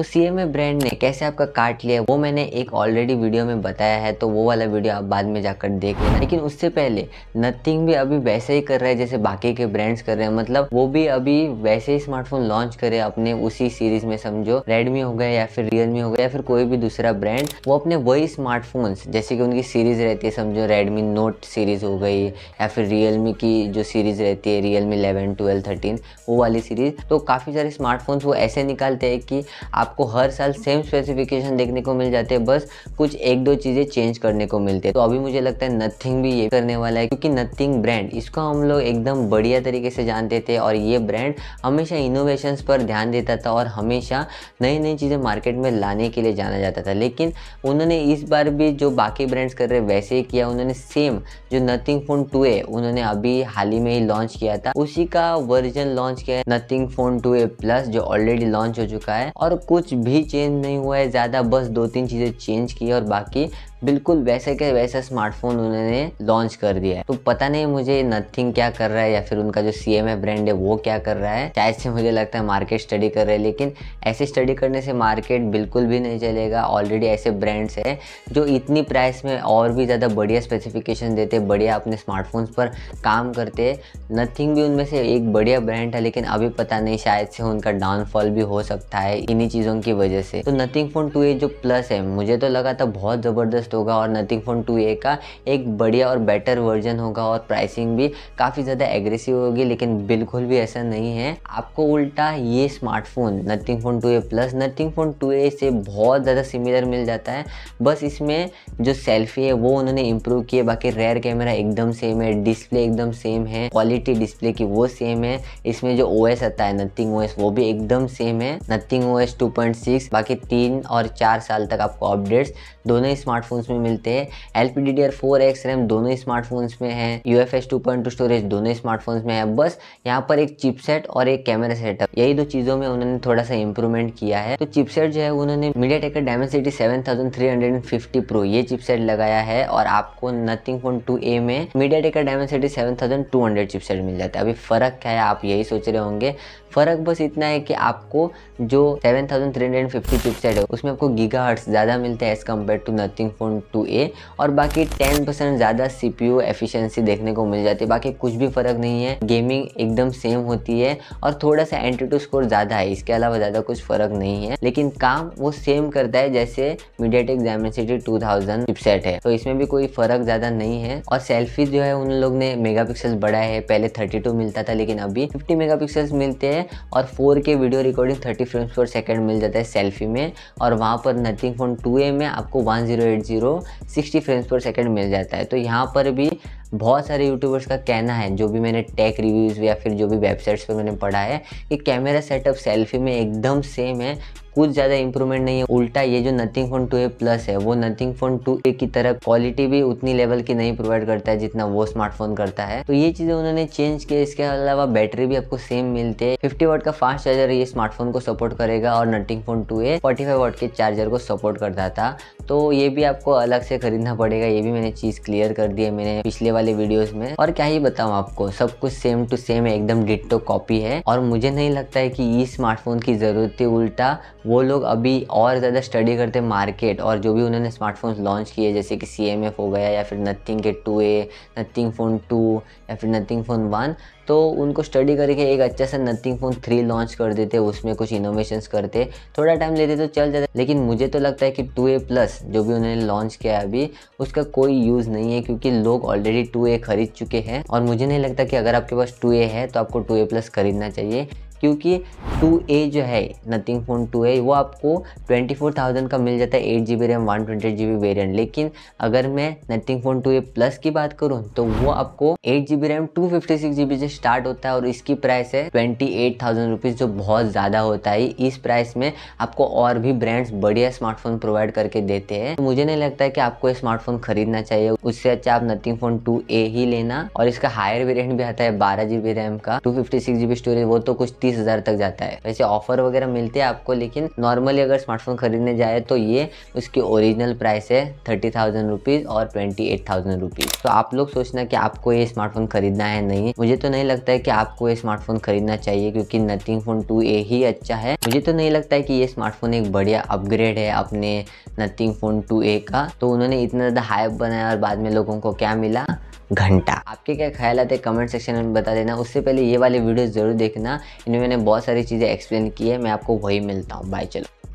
तो सी ब्रांड ने कैसे आपका काट लिया वो मैंने एक ऑलरेडी वीडियो में बताया है तो वो वाला वीडियो आप बाद में जाकर देख लेना लेकिन उससे पहले नथिंग भी अभी वैसे ही कर रहा है जैसे बाकी के ब्रांड्स कर रहे हैं मतलब वो भी अभी वैसे ही स्मार्टफोन लॉन्च करे अपने उसी सीरीज में समझो रेडमी हो गया या फिर रियलमी हो गया या फिर कोई भी दूसरा ब्रांड वो अपने वही स्मार्टफोन जैसे कि उनकी सीरीज रहती है समझो रेडमी नोट सीरीज हो गई या फिर रियलमी की जो सीरीज रहती है रियलमी इलेवन ट्वेल्व थर्टीन वो वाली सीरीज तो काफ़ी सारे स्मार्टफोन्स वो ऐसे निकालते हैं कि आप आपको हर साल सेम स्पेसिफिकेशन देखने को मिल जाते हैं बस कुछ एक दो चीज़ें चेंज करने को मिलते हैं तो अभी मुझे लगता है नथिंग भी ये करने वाला है क्योंकि नथिंग ब्रांड इसको हम लोग एकदम बढ़िया तरीके से जानते थे और ये ब्रांड हमेशा इनोवेशन पर ध्यान देता था और हमेशा नई नई चीज़ें मार्केट में लाने के लिए जाना जाता था लेकिन उन्होंने इस बार भी जो बाकी ब्रांड्स कर रहे वैसे ही किया उन्होंने सेम जो नथिंग फोन टू है उन्होंने अभी हाल ही में ही लॉन्च किया था उसी का वर्जन लॉन्च किया है Nothing phone two A plus जो ऑलरेडी लॉन्च हो चुका है और कुछ कुछ भी चेंज नहीं हुआ है ज़्यादा बस दो तीन चीज़ें चेंज की है और बाकी बिल्कुल वैसे के वैसा स्मार्टफोन उन्होंने लॉन्च कर दिया है तो पता नहीं मुझे नथिंग क्या कर रहा है या फिर उनका जो सी ब्रांड है वो क्या कर रहा है शायद से मुझे लगता है मार्केट स्टडी कर रहे हैं लेकिन ऐसे स्टडी करने से मार्केट बिल्कुल भी नहीं चलेगा ऑलरेडी ऐसे ब्रांड्स हैं जो इतनी प्राइस में और भी ज़्यादा बढ़िया स्पेसिफिकेशन देते बढ़िया अपने स्मार्टफोन्स पर काम करते नथिंग भी उनमें से एक बढ़िया ब्रांड है लेकिन अभी पता नहीं शायद से उनका डाउनफॉल भी हो सकता है इन्हीं चीज़ों की वजह से तो नथिंग फोन टू जो प्लस है मुझे तो लगा था बहुत ज़बरदस्त बेस्ट होगा और नथिंग फ़ोन टू ए का एक बढ़िया और बेटर वर्जन होगा और प्राइसिंग भी काफ़ी ज़्यादा एग्रेसिव होगी लेकिन बिल्कुल भी ऐसा नहीं है आपको उल्टा ये smartphone Nothing phone two A plus Nothing phone two A से बहुत ज़्यादा सिमिलर मिल जाता है बस इसमें जो सेल्फी है वो उन्होंने इम्प्रूव की बाकी रेयर कैमरा एकदम सेम है डिस्प्ले एकदम सेम है क्वालिटी डिस्प्ले की वो सेम है इसमें जो ओ आता है नथिंग ओ वो भी एकदम सेम है नथिंग ओ एस बाकी तीन और चार साल तक आपको अपडेट्स दोनों ही स्मार्टफोन स्मार्टफोन्स में मिलते हैं L P D D R four X RAM दोनों स्मार्टफोन्स में है U F S two point two storage दोनों स्मार्टफोन्स में है बस यहाँ पर एक चिपसेट और एक कैमरा सेटअप यही दो चीज़ों में उन्होंने थोड़ा सा इंप्रूवमेंट किया है तो चिपसेट जो है उन्होंने मीडिया टेक का Dimensity seven thousand three hundred and fifty pro ये चिपसेट लगाया है और आपको नथिंग फोन टू ए में मीडिया टेक का Dimensity seven thousand two hundred chipset मिल जाता है अभी फ़र्क क्या है आप यही सोच रहे होंगे फ़र्क बस इतना है कि आपको जो 7350 चिपसेट है उसमें आपको गीगा हर्ट्स ज़्यादा मिलते हैं as compared to Nothing phone two A और बाकी 10% ज़्यादा सी पी एफिशिएंसी देखने को मिल जाती है बाकी कुछ भी फ़र्क नहीं है गेमिंग एकदम सेम होती है और थोड़ा सा एंट्री टू स्कोर ज़्यादा है इसके अलावा ज़्यादा कुछ फ़र्क नहीं है लेकिन काम वो सेम करता है जैसे MediaTek Dimensity two thousand chipset है तो इसमें भी कोई फ़र्क ज़्यादा नहीं है और सेल्फी जो है उन लोग ने मेगा बढ़ाया है पहले थर्टी मिलता था लेकिन अभी फिफ्टी मेगा मिलते हैं है और four K video recording thirty frames per second मिल जाता है सेल्फी में और वहाँ पर नथिंग फोन टू में आपको one zero eight zero sixty frames per second मिल जाता है तो यहाँ पर भी बहुत सारे यूट्यूबर्स का कहना है जो भी मैंने टेक रिव्यूज़ या फिर जो भी वेबसाइट्स पर मैंने पढ़ा है कि कैमरा सेटअप सेल्फी में एकदम सेम है कुछ ज़्यादा इंप्रूवमेंट नहीं है उल्टा ये जो Nothing phone two A plus है वो नथिंग फोन टू ए की तरह क्वालिटी भी उतनी लेवल की नहीं प्रोवाइड करता है जितना वो स्मार्टफोन करता है तो ये चीज़ें उन्होंने चेंज किया इसके अलावा बैटरी भी आपको सेम मिलते हैं फिफ्टी वाट का फास्ट चार्जर ये स्मार्टफोन को सपोर्ट करेगा और Nothing phone two A forty five watt के चार्जर को सपोर्ट करता था तो ये भी आपको अलग से खरीदना पड़ेगा ये भी मैंने चीज़ क्लियर कर दी है मैंने पिछले वाले वीडियोस में और क्या ही बताऊं आपको सब कुछ सेम टू सेम है एकदम डिट्टो कॉपी है और मुझे नहीं लगता है कि ई स्मार्टफोन की ज़रूरत थी उल्टा वो लोग अभी और ज़्यादा स्टडी करते मार्केट और जो भी उन्होंने स्मार्टफोन लॉन्च किए जैसे कि सी हो गया या फिर नथिंग के two A Nothing phone two या फिर नथिंग फ़ोन वन तो उनको स्टडी करके एक अच्छा सा नथिंग फ़ोन थ्री लॉन्च कर देते उसमें कुछ इनोवेशन करते थोड़ा टाइम लेते तो चल जाता लेकिन मुझे तो लगता है कि टू ए प्लस जो भी उन्होंने लॉन्च किया है अभी उसका कोई यूज़ नहीं है क्योंकि लोग ऑलरेडी टू ए खरीद चुके हैं और मुझे नहीं लगता कि अगर आपके पास टू ए है तो आपको टू ए प्लस खरीदना चाहिए क्योंकि टू ए जो है नथिंग फोन 2A वो आपको ट्वेंटी फोर का मिल जाता है eight G B RAM one twenty variant लेकिन अगर मैं नथिंग फोन 2A प्लस की बात करूँ तो वो आपको eight G B RAM two fifty six से स्टार्ट होता है और इसकी प्राइस है ट्वेंटी एट थाउजेंड रुपीज़ जो बहुत ज़्यादा होता है इस प्राइस में आपको और भी ब्रांड्स बढ़िया स्मार्टफोन प्रोवाइड करके देते हैं तो मुझे नहीं लगता है कि आपको ये स्मार्टफोन खरीदना चाहिए उससे अच्छा आप नथिंग फोन टू ए ही लेना और इसका हायर वेरियंट भी आता है बारह रैम का टू फिफ्टी सिक्स स्टोरेज वो तो कुछ तीस हज़ार तक जाता है वैसे ऑफर वगैरह मिलते हैं आपको लेकिन नॉर्मली अगर स्मार्टफोन खरीदने जाए तो ये उसकी ओरिजिनल प्राइस है थर्टी थाउजेंड रुपीज़ और ट्वेंटी एट थाउजेंड रुपीज़ तो आप लोग सोचना कि आपको ये स्मार्टफोन खरीदना है नहीं मुझे तो नहीं लगता है कि आपको ये स्मार्टफोन खरीदना चाहिए क्योंकि नथिंग फोन टू ए ही अच्छा है मुझे तो नहीं लगता है कि ये स्मार्टफोन एक बढ़िया अपग्रेड है अपने नथिंग फोन टू ए का तो उन्होंने इतना ज़्यादा हाइप बनाया और बाद में लोगों को क्या मिला घंटा आपके क्या ख्याल आते हैं कमेंट सेक्शन में बता देना उससे पहले ये वाले वीडियो ज़रूर देखना इनमें मैंने बहुत सारी चीज़ें एक्सप्लेन की है मैं आपको वही मिलता हूँ बाय चलो